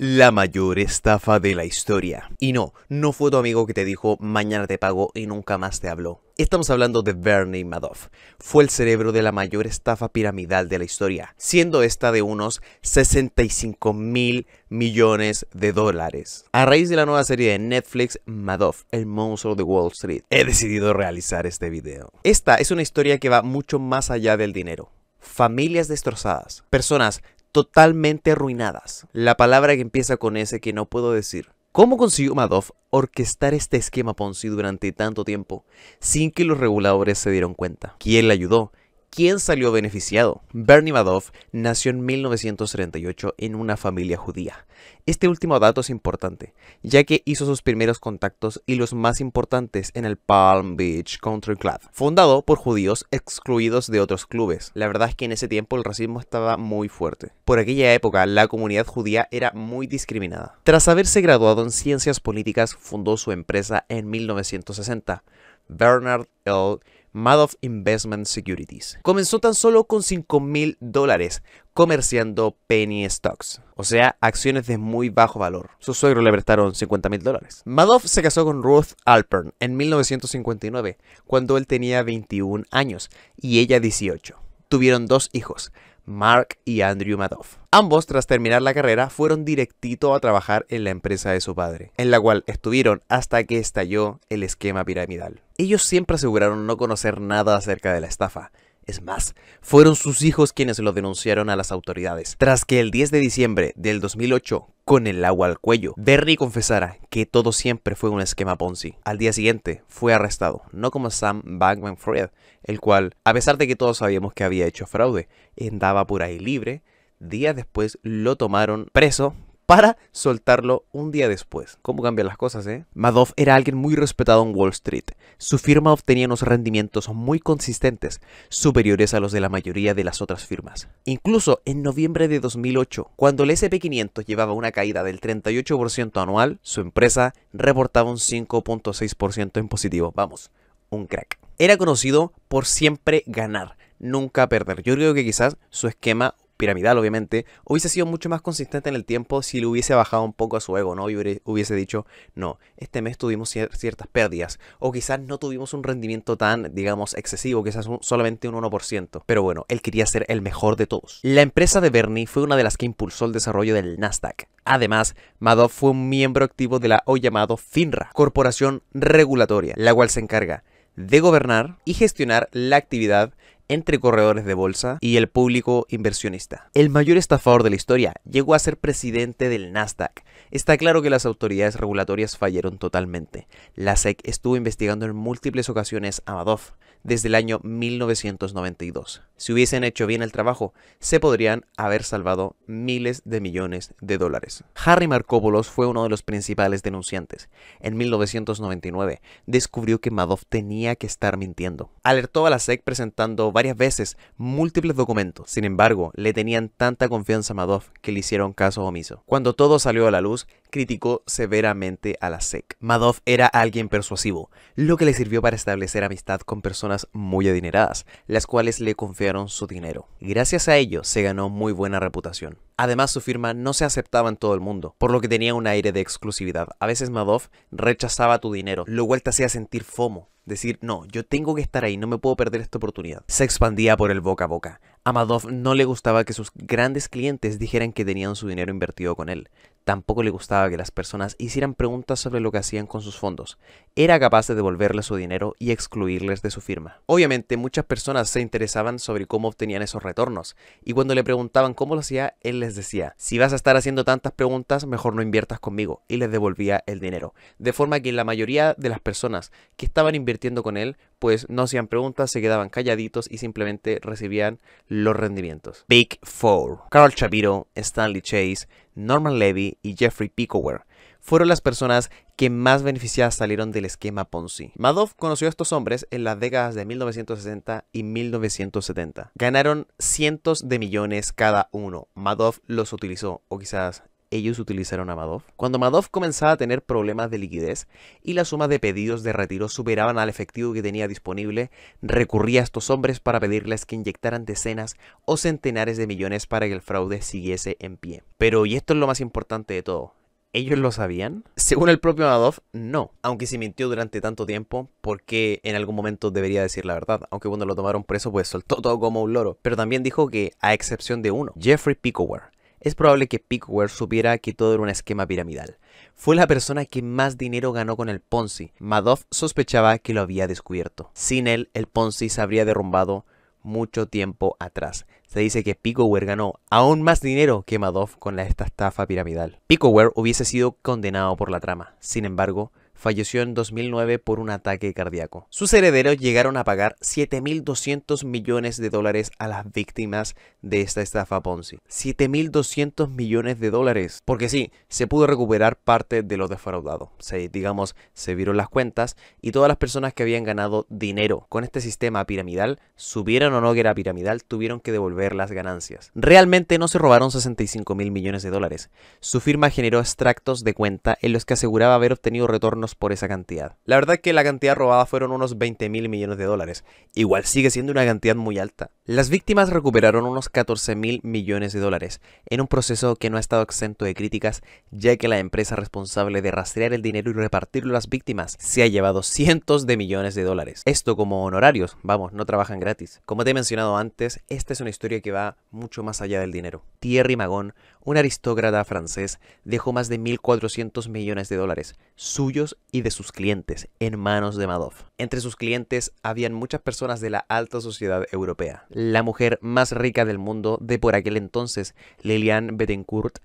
La mayor estafa de la historia. Y no, no fue tu amigo que te dijo mañana te pago y nunca más te habló. Estamos hablando de Bernie Madoff. Fue el cerebro de la mayor estafa piramidal de la historia, siendo esta de unos 65 mil millones de dólares. A raíz de la nueva serie de Netflix, Madoff, el monstruo de Wall Street, he decidido realizar este video. Esta es una historia que va mucho más allá del dinero familias destrozadas, personas totalmente arruinadas. La palabra que empieza con ese que no puedo decir. ¿Cómo consiguió Madoff orquestar este esquema Ponzi durante tanto tiempo sin que los reguladores se dieran cuenta? ¿Quién le ayudó? ¿Quién salió beneficiado? Bernie Madoff nació en 1938 en una familia judía. Este último dato es importante, ya que hizo sus primeros contactos y los más importantes en el Palm Beach Country Club, fundado por judíos excluidos de otros clubes. La verdad es que en ese tiempo el racismo estaba muy fuerte. Por aquella época, la comunidad judía era muy discriminada. Tras haberse graduado en ciencias políticas, fundó su empresa en 1960, Bernard L. Madoff Investment Securities. Comenzó tan solo con 5 mil dólares comerciando penny stocks, o sea, acciones de muy bajo valor. Su suegro le prestaron 50 mil dólares. Madoff se casó con Ruth Alpern en 1959, cuando él tenía 21 años y ella 18. Tuvieron dos hijos, Mark y Andrew Madoff. Ambos, tras terminar la carrera, fueron directito a trabajar en la empresa de su padre, en la cual estuvieron hasta que estalló el esquema piramidal. Ellos siempre aseguraron no conocer nada acerca de la estafa, es más, fueron sus hijos quienes lo denunciaron a las autoridades, tras que el 10 de diciembre del 2008, con el agua al cuello, Berry confesara que todo siempre fue un esquema Ponzi. Al día siguiente fue arrestado, no como Sam Bankman Fried, el cual, a pesar de que todos sabíamos que había hecho fraude, andaba por ahí libre, días después lo tomaron preso para soltarlo un día después. ¿Cómo cambian las cosas, eh? Madoff era alguien muy respetado en Wall Street. Su firma obtenía unos rendimientos muy consistentes, superiores a los de la mayoría de las otras firmas. Incluso en noviembre de 2008, cuando el SP500 llevaba una caída del 38% anual, su empresa reportaba un 5.6% en positivo. Vamos, un crack. Era conocido por siempre ganar nunca perder. Yo creo que quizás su esquema piramidal, obviamente, hubiese sido mucho más consistente en el tiempo si le hubiese bajado un poco a su ego, ¿no? Y hubiese dicho, no, este mes tuvimos ciertas pérdidas, o quizás no tuvimos un rendimiento tan, digamos, excesivo, que es solamente un 1%. Pero bueno, él quería ser el mejor de todos. La empresa de Bernie fue una de las que impulsó el desarrollo del Nasdaq. Además, Madoff fue un miembro activo de la hoy llamado FINRA, corporación regulatoria, la cual se encarga de gobernar y gestionar la actividad entre corredores de bolsa y el público inversionista. El mayor estafador de la historia llegó a ser presidente del Nasdaq. Está claro que las autoridades regulatorias fallaron totalmente. La SEC estuvo investigando en múltiples ocasiones a Madoff, desde el año 1992. Si hubiesen hecho bien el trabajo, se podrían haber salvado miles de millones de dólares. Harry Markopoulos fue uno de los principales denunciantes. En 1999 descubrió que Madoff tenía que estar mintiendo. Alertó a la SEC presentando varias veces múltiples documentos. Sin embargo, le tenían tanta confianza a Madoff que le hicieron caso omiso. Cuando todo salió a la luz, criticó severamente a la SEC. Madoff era alguien persuasivo, lo que le sirvió para establecer amistad con personas muy adineradas, las cuales le confiaron su dinero. Gracias a ello se ganó muy buena reputación. Además, su firma no se aceptaba en todo el mundo, por lo que tenía un aire de exclusividad. A veces Madoff rechazaba tu dinero, lo cual te hacía sentir FOMO, decir, no, yo tengo que estar ahí, no me puedo perder esta oportunidad. Se expandía por el boca a boca. A Madoff no le gustaba que sus grandes clientes dijeran que tenían su dinero invertido con él, Tampoco le gustaba que las personas hicieran preguntas sobre lo que hacían con sus fondos. Era capaz de devolverles su dinero y excluirles de su firma. Obviamente muchas personas se interesaban sobre cómo obtenían esos retornos, y cuando le preguntaban cómo lo hacía, él les decía, si vas a estar haciendo tantas preguntas, mejor no inviertas conmigo, y les devolvía el dinero. De forma que la mayoría de las personas que estaban invirtiendo con él, pues no hacían preguntas, se quedaban calladitos y simplemente recibían los rendimientos. Big Four. Carl Shapiro, Stanley Chase, Norman Levy y Jeffrey Picower fueron las personas que más beneficiadas salieron del esquema Ponzi. Madoff conoció a estos hombres en las décadas de 1960 y 1970. Ganaron cientos de millones cada uno. Madoff los utilizó, o quizás ellos utilizaron a Madoff. Cuando Madoff comenzaba a tener problemas de liquidez y la suma de pedidos de retiro superaban al efectivo que tenía disponible, recurría a estos hombres para pedirles que inyectaran decenas o centenares de millones para que el fraude siguiese en pie. Pero, y esto es lo más importante de todo, ¿Ellos lo sabían? Según el propio Madoff, no. Aunque se mintió durante tanto tiempo, porque en algún momento debería decir la verdad. Aunque cuando lo tomaron preso, pues soltó todo como un loro. Pero también dijo que, a excepción de uno, Jeffrey Picower es probable que Pickware supiera que todo era un esquema piramidal. Fue la persona que más dinero ganó con el Ponzi. Madoff sospechaba que lo había descubierto. Sin él, el Ponzi se habría derrumbado mucho tiempo atrás. Se dice que Picoware ganó aún más dinero que Madoff con esta estafa piramidal. Picoware hubiese sido condenado por la trama. Sin embargo, falleció en 2009 por un ataque cardíaco. Sus herederos llegaron a pagar 7.200 millones de dólares a las víctimas de esta estafa Ponzi. 7.200 millones de dólares. Porque sí, se pudo recuperar parte de lo defraudado. Se, digamos, se vieron las cuentas y todas las personas que habían ganado dinero con este sistema piramidal, subieron o no que era piramidal, tuvieron que devolver las ganancias. Realmente no se robaron 65 mil millones de dólares. Su firma generó extractos de cuenta en los que aseguraba haber obtenido retorno por esa cantidad. La verdad es que la cantidad robada fueron unos 20 mil millones de dólares. Igual sigue siendo una cantidad muy alta. Las víctimas recuperaron unos 14 mil millones de dólares, en un proceso que no ha estado exento de críticas, ya que la empresa responsable de rastrear el dinero y repartirlo a las víctimas se ha llevado cientos de millones de dólares. Esto como honorarios, vamos, no trabajan gratis. Como te he mencionado antes, esta es una historia que va mucho más allá del dinero. Thierry Magón, un aristócrata francés, dejó más de 1.400 millones de dólares, suyos y de sus clientes, en manos de Madoff. Entre sus clientes habían muchas personas de la alta sociedad europea la mujer más rica del mundo de por aquel entonces, Lilian Bettencourt,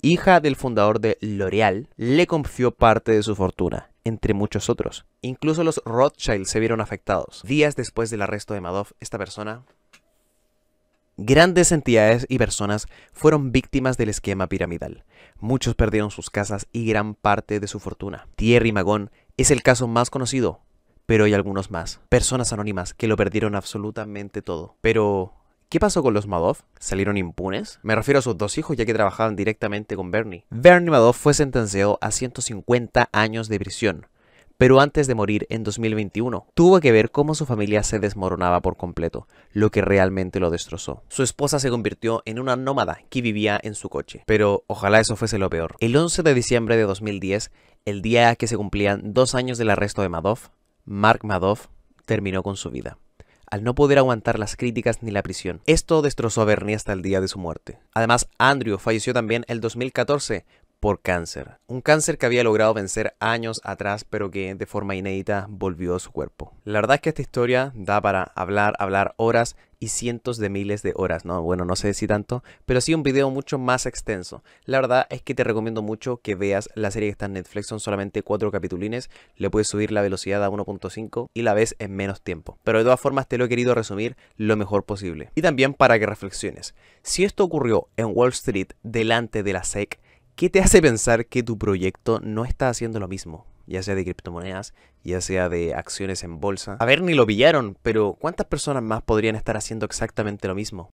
hija del fundador de L'Oréal, le confió parte de su fortuna, entre muchos otros. Incluso los Rothschild se vieron afectados. Días después del arresto de Madoff, esta persona... Grandes entidades y personas fueron víctimas del esquema piramidal. Muchos perdieron sus casas y gran parte de su fortuna. Thierry Magón es el caso más conocido, pero hay algunos más. Personas anónimas que lo perdieron absolutamente todo. Pero ¿Qué pasó con los Madoff? ¿Salieron impunes? Me refiero a sus dos hijos ya que trabajaban directamente con Bernie. Bernie Madoff fue sentenciado a 150 años de prisión, pero antes de morir en 2021, tuvo que ver cómo su familia se desmoronaba por completo, lo que realmente lo destrozó. Su esposa se convirtió en una nómada que vivía en su coche, pero ojalá eso fuese lo peor. El 11 de diciembre de 2010, el día que se cumplían dos años del arresto de Madoff, Mark Madoff terminó con su vida al no poder aguantar las críticas ni la prisión. Esto destrozó a Bernie hasta el día de su muerte. Además, Andrew falleció también el 2014 por cáncer. Un cáncer que había logrado vencer años atrás, pero que de forma inédita volvió a su cuerpo. La verdad es que esta historia da para hablar, hablar horas y cientos de miles de horas, ¿no? Bueno, no sé si tanto, pero sí un video mucho más extenso. La verdad es que te recomiendo mucho que veas la serie que está en Netflix, son solamente cuatro capitulines, le puedes subir la velocidad a 1.5 y la ves en menos tiempo. Pero de todas formas te lo he querido resumir lo mejor posible. Y también para que reflexiones. Si esto ocurrió en Wall Street delante de la SEC, ¿Qué te hace pensar que tu proyecto no está haciendo lo mismo? Ya sea de criptomonedas, ya sea de acciones en bolsa. A ver, ni lo pillaron, pero ¿cuántas personas más podrían estar haciendo exactamente lo mismo?